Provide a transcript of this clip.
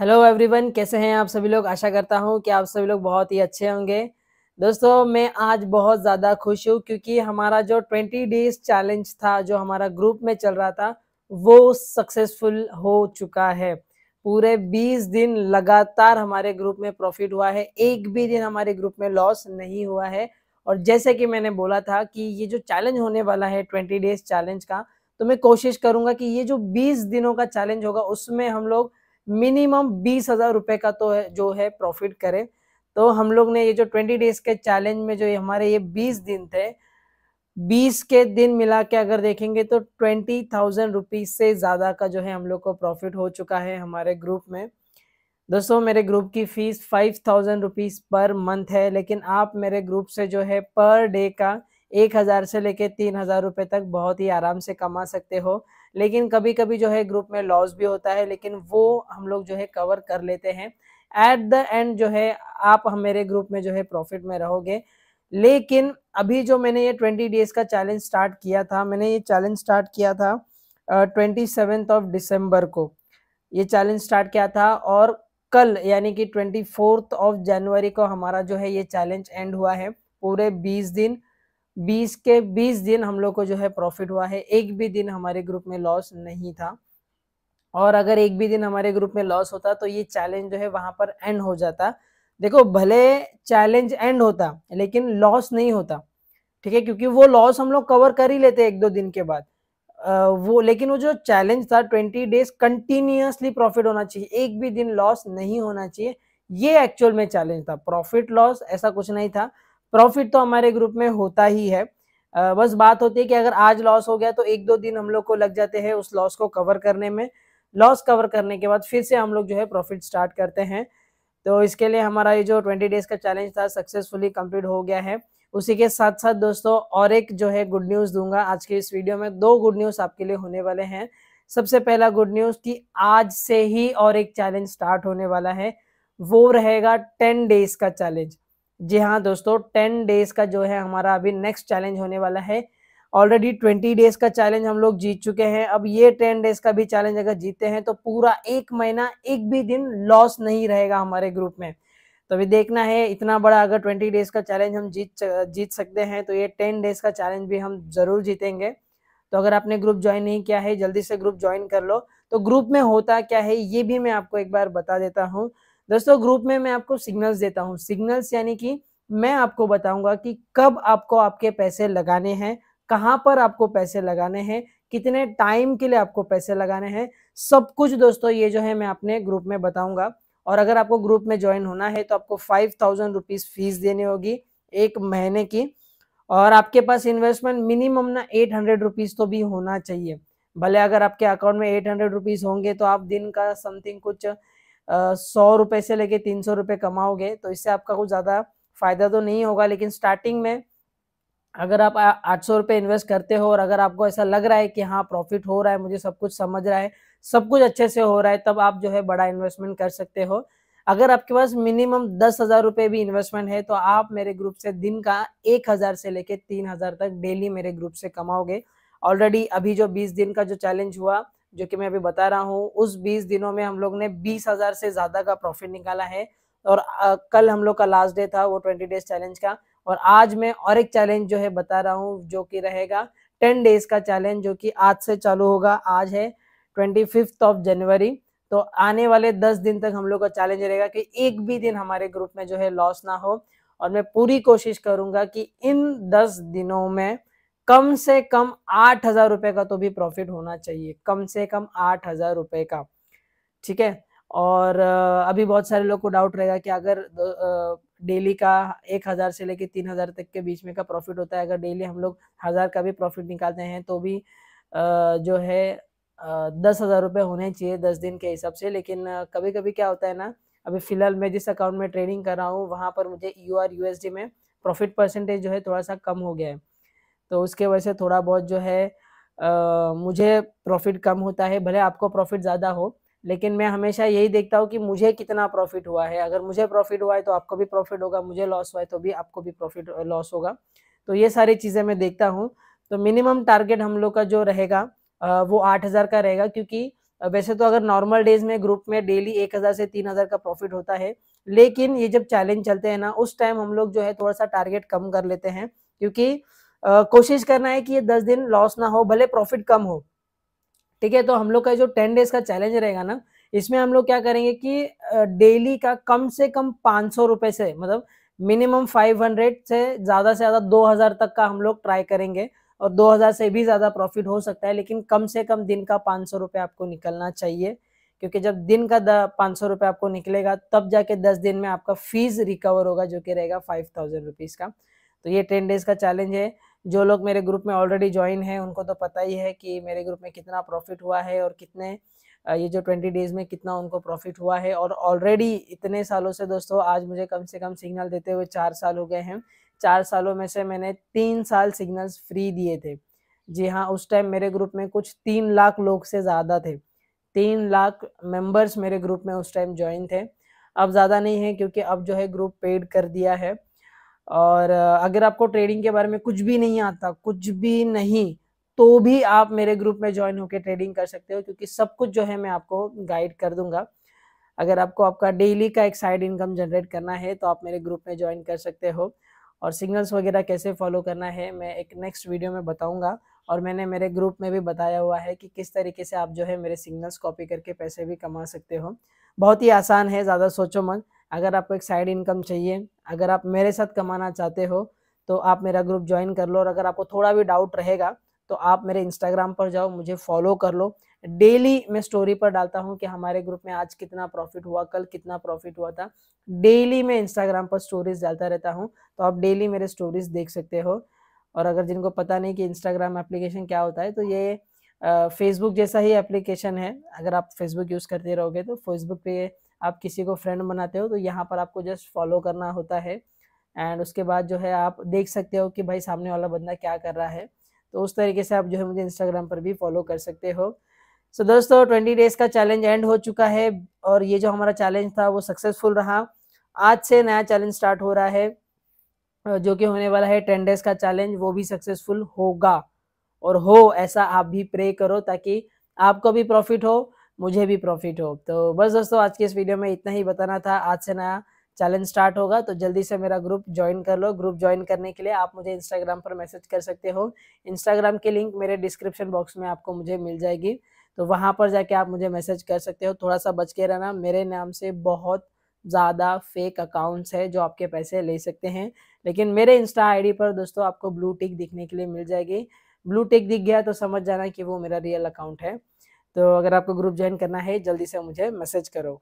hello everyone कैसे हैं आप सभी लोग आशा करता हूं कि आप सभी लोग बहुत ही अच्छे होंगे दोस्तों मैं आज बहुत ज़्यादा खुश हूं क्योंकि हमारा जो ट्वेंटी डेज चैलेंज था जो हमारा ग्रुप में चल रहा था वो सक्सेसफुल हो चुका है पूरे बीस दिन लगातार हमारे ग्रुप में प्रॉफिट हुआ है एक भी दिन हमारे ग्रुप में लॉस नहीं हुआ है और जैसे कि मैंने बोला था कि ये जो चैलेंज होने वाला है ट्वेंटी डेज चैलेंज का तो मैं कोशिश करूंगा कि ये जो बीस दिनों का चैलेंज होगा उसमें हम लोग मिनिमम बीस हजार रुपए का तो है जो है प्रॉफिट करें तो हम लोग ने ये जो ट्वेंटी डेज के चैलेंज में जो हमारे ये बीस दिन थे बीस के दिन मिला के अगर देखेंगे तो ट्वेंटी थाउजेंड रुपीज से ज़्यादा का जो है हम लोग को प्रॉफिट हो चुका है हमारे ग्रुप में दोस्तों मेरे ग्रुप की fees five thousand rupees per month है लेकिन आप मेरे ग्रुप से जो है पर डे का एक हज़ार से लेके तीन हज़ार रुपये तक बहुत ही आराम से कमा सकते हो लेकिन कभी कभी जो है ग्रुप में लॉस भी होता है लेकिन वो हम लोग जो है कवर कर लेते हैं एट द एंड जो है आप मेरे ग्रुप में जो है प्रॉफिट में रहोगे लेकिन अभी जो मैंने ये ट्वेंटी डेज का चैलेंज स्टार्ट किया था मैंने ये चैलेंज स्टार्ट किया था ट्वेंटी सेवेंथ ऑफ डिसम्बर को ये चैलेंज स्टार्ट किया था और कल यानी कि ट्वेंटी फोर्थ ऑफ जनवरी को हमारा जो है ये चैलेंज एंड हुआ है पूरे बीस दिन बीस के बीस दिन हम लोग को जो है प्रॉफिट हुआ है एक भी दिन हमारे ग्रुप में लॉस नहीं था और अगर एक भी दिन हमारे ग्रुप में लॉस होता तो ये चैलेंज जो है वहां पर एंड हो जाता देखो भले चैलेंज एंड होता लेकिन लॉस नहीं होता ठीक है क्योंकि वो लॉस हम लोग कवर कर ही लेते एक दो दिन के बाद आ, वो लेकिन वो जो चैलेंज था ट्वेंटी डेज कंटिन्यूसली प्रॉफिट होना चाहिए एक भी दिन लॉस नहीं होना चाहिए ये एक्चुअल में चैलेंज था प्रॉफिट लॉस ऐसा कुछ नहीं था प्रॉफिट तो हमारे ग्रुप में होता ही है बस बात होती है कि अगर आज लॉस हो गया तो एक दो दिन हम लोग को लग जाते हैं उस लॉस को कवर करने में लॉस कवर करने के बाद फिर से हम लोग जो है प्रॉफिट स्टार्ट करते हैं तो इसके लिए हमारा ये जो ट्वेंटी डेज का चैलेंज था सक्सेसफुली कंप्लीट हो गया है उसी के साथ साथ दोस्तों और एक जो है गुड न्यूज़ दूंगा आज के इस वीडियो में दो गुड न्यूज़ आपके लिए होने वाले हैं सबसे पहला गुड न्यूज़ कि आज से ही और एक चैलेंज स्टार्ट होने वाला है वो रहेगा टेन डेज का चैलेंज जी हाँ दोस्तों टेन डेज का जो है हमारा अभी नेक्स्ट चैलेंज होने वाला है ऑलरेडी ट्वेंटी डेज का चैलेंज हम लोग जीत चुके हैं अब ये टेन डेज का भी चैलेंज अगर जीते हैं तो पूरा एक महीना एक भी दिन लॉस नहीं रहेगा हमारे ग्रुप में तो अभी देखना है इतना बड़ा अगर ट्वेंटी डेज का चैलेंज हम जीत जीत सकते हैं तो ये टेन डेज का चैलेंज भी हम जरूर जीतेंगे तो अगर आपने ग्रुप ज्वाइन नहीं किया है जल्दी से ग्रुप ज्वाइन कर लो तो ग्रुप में होता क्या है ये भी मैं आपको एक बार बता देता हूँ दोस्तों ग्रुप में मैं आपको सिग्नल्स देता हूँ सिग्नल्स यानी कि मैं आपको बताऊंगा कि कब आपको आपके पैसे लगाने हैं कहाँ पर आपको पैसे लगाने हैं कितने टाइम के लिए आपको पैसे लगाने हैं सब कुछ दोस्तों ये जो है मैं अपने ग्रुप में बताऊंगा और अगर आपको ग्रुप में ज्वाइन होना है तो आपको फाइव थाउजेंड रुपीज फीस देनी होगी एक महीने की और आपके पास इन्वेस्टमेंट मिनिमम ना एट हंड्रेड रुपीज तो भी होना चाहिए भले अगर आपके अकाउंट में एट हंड्रेड रुपीज होंगे तो आप दिन का समथिंग कुछ सौ रुपए से लेके तीन सौ रुपए कमाओगे तो इससे आपका कुछ ज़्यादा फायदा तो नहीं होगा लेकिन स्टार्टिंग में अगर आप आठ सौ रुपये इन्वेस्ट करते हो और अगर आपको ऐसा लग रहा है कि हाँ प्रॉफिट हो रहा है मुझे सब कुछ समझ रहा है सब कुछ अच्छे से हो रहा है तब आप जो है बड़ा इन्वेस्टमेंट कर सकते हो अगर आपके पास मिनिमम दस हजार रुपये भी इन्वेस्टमेंट है तो आप मेरे ग्रुप से दिन का एक हजार से लेके तीन हजार तक डेली मेरे ग्रुप से कमाओगे ऑलरेडी अभी जो बीस दिन का जो चैलेंज हुआ जो कि मैं अभी बता रहा हूँ उस बीस दिनों में हम लोग ने बीस हजार से ज्यादा का प्रॉफिट निकाला है और कल हम लोग का लास्ट डे था वो ट्वेंटी डेज चैलेंज का और आज मैं और एक चैलेंज जो है बता रहा हूँ जो कि रहेगा टेन डेज का चैलेंज जो कि आज से चालू होगा आज है ट्वेंटी फिफ्थ ऑफ जनवरी तो आने वाले दस दिन तक हम लोग का चैलेंज रहेगा कि एक भी दिन हमारे ग्रुप में जो है लॉस ना हो और मैं पूरी कोशिश करूंगा कि इन दस दिनों में कम से कम आठ हजार रुपए का तो भी प्रॉफिट होना चाहिए कम से कम आठ हजार रुपए का ठीक है और अभी बहुत सारे लोग को डाउट रहेगा कि अगर डेली का एक हज़ार से लेकर तीन हज़ार तक के बीच में का प्रॉफिट होता है अगर डेली हम लोग हज़ार का भी प्रॉफिट निकालते हैं तो भी जो है दस हज़ार रुपये होने चाहिए दस दिन के हिसाब से लेकिन कभी कभी क्या होता है ना अभी फ़िलहाल मैं जिस अकाउंट में ट्रेडिंग कर रहा हूँ वहाँ पर मुझे यू आर यू में प्रॉफिट परसेंटेज जो है थोड़ा सा कम हो गया है तो उसके वजह से थोड़ा बहुत जो है आ, मुझे प्रॉफिट कम होता है भले आपको प्रॉफिट ज़्यादा हो लेकिन मैं हमेशा यही देखता हूँ कि मुझे कितना प्रॉफिट हुआ है अगर मुझे प्रॉफिट हुआ है तो आपको भी प्रॉफिट होगा मुझे लॉस हुआ है तो भी आपको भी प्रॉफिट लॉस होगा तो ये सारी चीज़ें मैं देखता हूँ तो मिनिमम टारगेट हम लोग का जो रहेगा वो आठ हज़ार का रहेगा क्योंकि वैसे तो अगर नॉर्मल डेज में ग्रुप में डेली एक हज़ार से तीन हज़ार का प्रॉफिट होता है लेकिन ये जब चैलेंज चलते हैं ना उस टाइम हम लोग जो है थोड़ा सा टारगेट कम कर लेते हैं क्योंकि कोशिश करना है कि ये दस दिन लॉस ना हो भले प्रॉफिट कम हो ठीक है तो हम लोग का जो टेन डेज का चैलेंज रहेगा ना इसमें हम लोग क्या करेंगे कि डेली का कम से कम पाँच सौ रुपये से मतलब मिनिमम फाइव हंड्रेड से ज़्यादा से ज़्यादा दो हज़ार तक का हम लोग ट्राई करेंगे और दो हज़ार से भी ज़्यादा प्रॉफिट हो सकता है लेकिन कम से कम दिन का पाँच सौ रुपये आपको निकलना चाहिए क्योंकि जब दिन का पाँच सौ रुपये आपको निकलेगा तब जाके दस दिन में आपका फीस रिकवर होगा जो कि रहेगा फाइव थाउजेंड रुपीज़ का तो ये टेन डेज़ का चैलेंज है जो लोग मेरे ग्रुप में ऑलरेडी ज्वाइन हैं उनको तो पता ही है कि मेरे ग्रुप में कितना प्रॉफिट हुआ है और कितने ये जो ट्वेंटी डेज में कितना उनको प्रॉफिट हुआ है और ऑलरेडी इतने सालों से दोस्तों आज मुझे कम से कम सिग्नल देते हुए चार साल हो गए हैं चार सालों में से मैंने तीन साल सिग्नल्स फ्री दिए थे जी हाँ उस टाइम मेरे ग्रुप में कुछ तीन लाख लोग से ज़्यादा थे तीन लाख मेंबर्स मेरे ग्रुप में उस टाइम ज्वाइन थे अब ज़्यादा नहीं है क्योंकि अब जो है ग्रुप पेड कर दिया है और अगर आपको ट्रेडिंग के बारे में कुछ भी नहीं आता कुछ भी नहीं तो भी आप मेरे ग्रुप में ज्वाइन होकर ट्रेडिंग कर सकते हो क्योंकि सब कुछ जो है मैं आपको गाइड कर दूंगा अगर आपको आपका डेली का एक साइड इनकम जनरेट करना है तो आप मेरे ग्रुप में ज्वाइन कर सकते हो और सिग्नल्स वगैरह कैसे फॉलो करना है मैं एक नेक्स्ट वीडियो में बताऊंगा और मैंने मेरे ग्रुप में भी बताया हुआ है कि किस तरीके से आप जो है मेरे सिग्नल्स कॉपी करके पैसे भी कमा सकते हो बहुत ही आसान है ज़्यादा सोचो मत अगर आपको एक साइड इनकम चाहिए अगर आप मेरे साथ कमाना चाहते हो तो आप मेरा ग्रुप ज्वाइन कर लो और अगर आपको थोड़ा भी डाउट रहेगा तो आप मेरे इंस्टाग्राम पर जाओ मुझे फॉलो कर लो डेली मैं स्टोरी पर डालता हूँ कि हमारे ग्रुप में आज कितना प्रॉफिट हुआ कल कितना प्रॉफिट हुआ था डेली मैं इंस्टाग्राम पर स्टोरीज डालता रहता हूँ तो आप डेली मेरे स्टोरीज देख सकते हो और अगर जिनको पता नहीं कि इंस्टाग्राम एप्लीकेशन क्या होता है तो ये फेसबुक जैसा ही एप्लीकेशन है अगर आप फेसबुक यूज़ करते रहोगे तो फेसबुक पे आप किसी को फ्रेंड बनाते हो तो यहाँ पर आपको जस्ट फॉलो करना होता है एंड उसके बाद जो है आप देख सकते हो कि भाई सामने वाला बंदा क्या कर रहा है तो उस तरीके से आप जो है मुझे इंस्टाग्राम पर भी फॉलो कर सकते हो सो so, दोस्तों ट्वेंटी डेज का चैलेंज एंड हो चुका है और ये जो हमारा चैलेंज था वो सक्सेसफुल रहा आज से नया चैलेंज स्टार्ट हो रहा है जो कि होने वाला है टेन डेज का चैलेंज वो भी सक्सेसफुल होगा और हो ऐसा आप भी प्रे करो ताकि आपको भी प्रॉफिट हो मुझे भी प्रॉफिट हो तो बस दोस्तों आज के इस वीडियो में इतना ही बताना था आज से नया चैलेंज स्टार्ट होगा तो जल्दी से मेरा ग्रुप ज्वाइन कर लो ग्रुप ज्वाइन करने के लिए आप मुझे इंस्टाग्राम पर मैसेज कर सकते हो इंस्टाग्राम के लिंक मेरे डिस्क्रिप्शन बॉक्स में आपको मुझे मिल जाएगी तो वहाँ पर जाके आप मुझे मैसेज कर सकते हो थोड़ा सा बच के रहना मेरे नाम से बहुत ज़्यादा फेक अकाउंट्स है जो आपके पैसे ले सकते हैं लेकिन मेरे इंस्टा आईडी पर दोस्तों आपको ब्लू टिक दिखने के लिए मिल जाएगी ब्लू टिक दिख गया तो समझ जाना कि वो मेरा रियल अकाउंट है तो अगर आपको ग्रुप ज्वाइन करना है जल्दी से मुझे मैसेज करो